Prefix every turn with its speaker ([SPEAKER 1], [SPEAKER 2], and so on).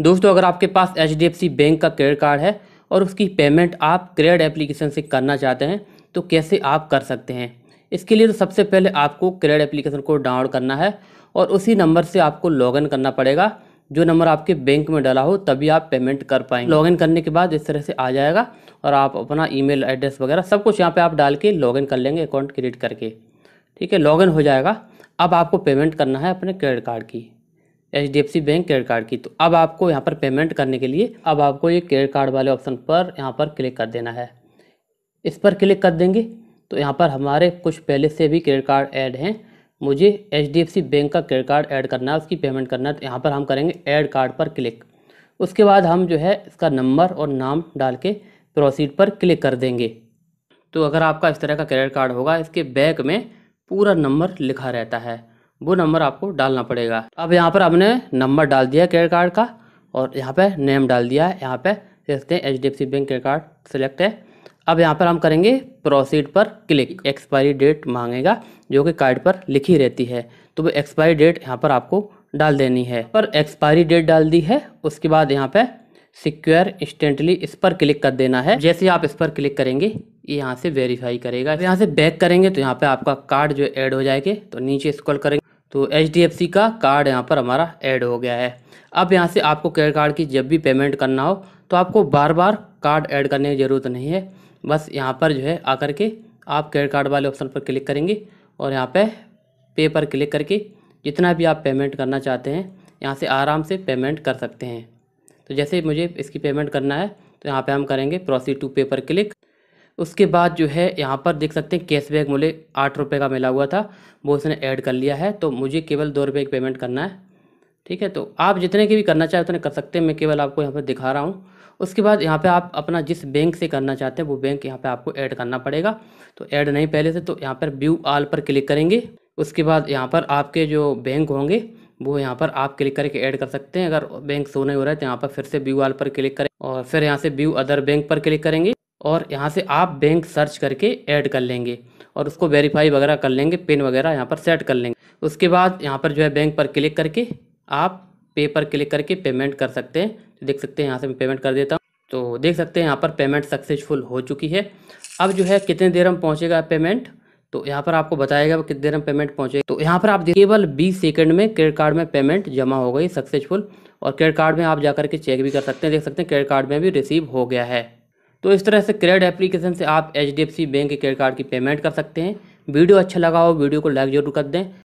[SPEAKER 1] दोस्तों अगर आपके पास एच बैंक का क्रेडिट कार्ड है और उसकी पेमेंट आप क्रेडिट एप्लीकेशन से करना चाहते हैं तो कैसे आप कर सकते हैं इसके लिए तो सबसे पहले आपको क्रेडिट एप्लीकेशन को डाउनलोड करना है और उसी नंबर से आपको लॉगिन करना पड़ेगा जो नंबर आपके बैंक में डाला हो तभी आप पेमेंट कर पाएंगे लॉगिन करने के बाद इस तरह से आ जाएगा और आप अपना ईमेल एड्रेस वगैरह सब कुछ यहाँ पे आप डाल के लॉगिन कर लेंगे अकाउंट क्रिएट करके ठीक है लॉगिन हो जाएगा अब आपको पेमेंट करना है अपने क्रेडिट कार्ड की H D F C bank credit card की तो अब आपको यहाँ पर पेमेंट करने के लिए अब आपको ये क्रेडिट कार्ड वाले ऑप्शन पर यहाँ पर क्लिक कर देना है इस पर क्लिक कर देंगे तो यहाँ पर हमारे कुछ पहले से भी क्रेडिट कार्ड ऐड हैं मुझे H D F C bank का क्रेडिट कार्ड ऐड करना है उसकी पेमेंट करना है तो यहाँ पर हम करेंगे ऐड कार्ड पर क्लिक उसके बाद हम जो है इसका नंबर और नाम डाल के प्रोसीड पर क्लिक कर देंगे तो अगर आपका इस तरह का क्रेडिट कार्ड होगा इसके बैक में पूरा नंबर लिखा रहता है वो नंबर आपको डालना पड़ेगा अब यहाँ पर हमने नंबर डाल दिया क्रेडिट कार्ड का और यहाँ पे नेम डाल दिया है यहाँ पे देखते हैं H D F C bank credit card select है अब यहाँ पर हम करेंगे प्रोसीड पर क्लिक एक्सपायरी डेट मांगेगा जो कि कार्ड पर लिखी रहती है तो वो एक्सपायरी डेट यहाँ पर आपको डाल देनी है पर एक्सपायरी डेट डाल दी है उसके बाद यहाँ पे सिक्योर इंस्टेंटली इस पर क्लिक कर देना है जैसे आप इस पर क्लिक करेंगे ये यहाँ से वेरीफाई करेगा यहाँ से बैक करेंगे तो यहाँ पे आपका कार्ड जो ऐड हो जाएगा तो नीचे स्क्रॉल करेंगे तो एच का कार्ड यहाँ पर हमारा ऐड हो गया है अब यहाँ से आपको क्रेडिट कार्ड की जब भी पेमेंट करना हो तो आपको बार बार कार्ड ऐड करने की ज़रूरत नहीं है बस यहाँ पर जो है आकर के आप क्रेडिट कार्ड वाले ऑप्शन पर क्लिक करेंगे और यहाँ पे पे पर क्लिक करके जितना भी आप पेमेंट करना चाहते हैं यहाँ से आराम से पेमेंट कर सकते हैं तो जैसे मुझे इसकी पेमेंट करना है तो यहाँ पर हम करेंगे प्रोसीड टू पे पर क्लिक उसके बाद जो है यहाँ पर देख सकते हैं कैशबैक मुझे आठ रुपये का मिला हुआ था वो उसने ऐड कर लिया है तो मुझे केवल दो रुपये की पेमेंट करना है ठीक है तो आप जितने की भी करना चाहें उतने कर सकते हैं मैं केवल आपको यहाँ पर दिखा रहा हूँ उसके बाद यहाँ पे आप अपना जिस बैंक से करना चाहते हैं वो बैंक यहाँ पे आपको ऐड करना पड़ेगा तो ऐड नहीं पहले से तो यहाँ पर व्यू आल पर क्लिक करेंगे उसके बाद यहाँ पर आपके जो बैंक होंगे वो यहाँ पर आप क्लिक करके ऐड कर सकते हैं अगर बैंक शो नहीं हो रहा है तो यहाँ पर फिर से व्यू आल पर क्लिक करें और फिर यहाँ से व्यू अदर बैंक पर क्लिक करेंगे और यहाँ से आप बैंक सर्च करके ऐड कर लेंगे और उसको वेरीफाई वगैरह कर लेंगे पिन वगैरह यहाँ पर सेट कर लेंगे उसके बाद यहाँ पर जो है बैंक पर क्लिक करके आप पे पर क्लिक करके पेमेंट कर सकते हैं देख सकते हैं यहाँ से मैं पेमेंट कर देता हूँ तो देख सकते हैं यहाँ पर पेमेंट सक्सेसफुल हो चुकी है अब जो है कितने देर में पहुँचेगा पेमेंट तो यहाँ पर आपको बताएगा कितनी देर में पेमेंट पहुँचेगा तो यहाँ पर आप केवल बीस सेकेंड में क्रेडिट कार्ड में पेमेंट जमा हो गई सक्सेसफुल और क्रेडिट कार्ड में आप जा के चेक भी कर सकते हैं देख सकते हैं क्रेडिट कार्ड में भी रिसीव हो गया है तो इस तरह से क्रेड एप्लीकेशन से आप H D F C bank के क्रेडिट कार्ड की पेमेंट कर सकते हैं वीडियो अच्छा लगा हो वीडियो को लाइक जरूर कर दें